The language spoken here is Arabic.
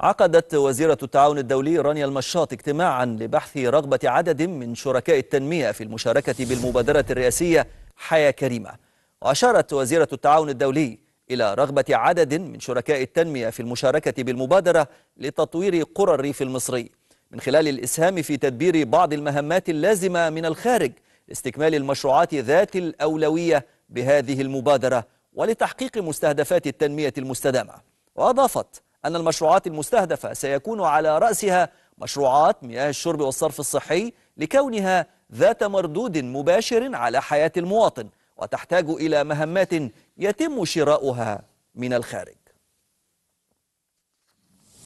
عقدت وزيرة التعاون الدولي رانيا المشاط اجتماعا لبحث رغبة عدد من شركاء التنمية في المشاركة بالمبادرة الرئاسية حياة كريمة وأشارت وزيرة التعاون الدولي إلى رغبة عدد من شركاء التنمية في المشاركة بالمبادرة لتطوير قرى الريف المصري من خلال الإسهام في تدبير بعض المهمات اللازمة من الخارج لاستكمال المشروعات ذات الأولوية بهذه المبادرة ولتحقيق مستهدفات التنمية المستدامة وأضافت أن المشروعات المستهدفة سيكون على رأسها مشروعات مياه الشرب والصرف الصحي لكونها ذات مردود مباشر على حياة المواطن وتحتاج إلى مهمات يتم شراؤها من الخارج